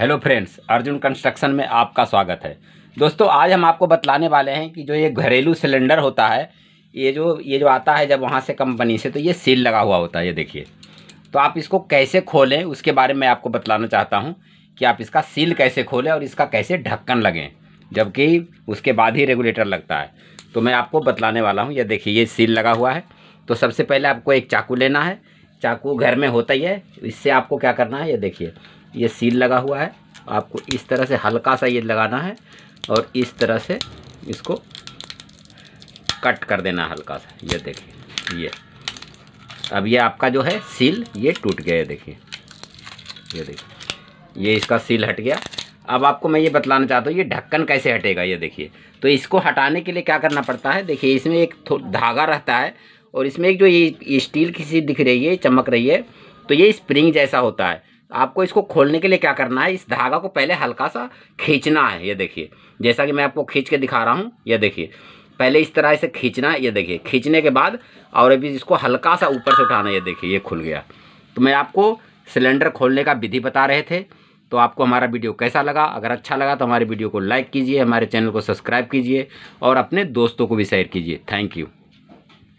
hello friends Arjun construction में आपका स्वागत है दोस्तों आज हम आपको बतलाने वाले हैं कि जो ये घरेलू सिलेंडर होता है ये जो ये जो आता है जब वहाँ से कंपनी से तो ये सील लगा हुआ होता है ये देखिए तो आप इसको कैसे खोलें उसके बारे में आपको बतलाना चाहता हूँ कि आप इसका सील कैसे खोलें और इसका कैसे ढक्कन लगें जबकि उसके बाद ही रेगुलेटर लगता है तो मैं आपको बतलाने वाला हूँ ये देखिए ये सील लगा हुआ है तो सबसे पहले आपको एक चाकू लेना है चाकू घर में होता ही है इससे आपको क्या करना है ये देखिए ये सील लगा हुआ है आपको इस तरह से हल्का सा ये लगाना है और इस तरह से इसको कट कर देना हल्का सा ये देखिए ये अब ये आपका जो है सील ये टूट गया देखिए ये देखिए ये इसका सील हट गया अब आपको मैं ये बतलाना चाहता हूँ ये ढक्कन कैसे हटेगा ये देखिए तो इसको हटाने के लिए क्या करना पड़ता है देखिए इसमें एक धागा रहता है और इसमें एक जो ये स्टील की चीज़ दिख रही है चमक रही है तो ये स्प्रिंग जैसा होता है आपको इसको खोलने के लिए क्या करना है इस धागा को पहले हल्का सा खींचना है ये देखिए जैसा कि मैं आपको खींच के दिखा रहा हूँ ये देखिए पहले इस तरह से खींचना है ये देखिए खींचने के बाद और अभी इसको हल्का सा ऊपर से उठाना ये देखिए ये खुल गया तो मैं आपको सिलेंडर खोलने का विधि बता रहे थे तो आपको हमारा वीडियो कैसा लगा अगर अच्छा लगा तो हमारे वीडियो को लाइक कीजिए हमारे चैनल को सब्सक्राइब कीजिए और अपने दोस्तों को भी शेयर कीजिए थैंक यू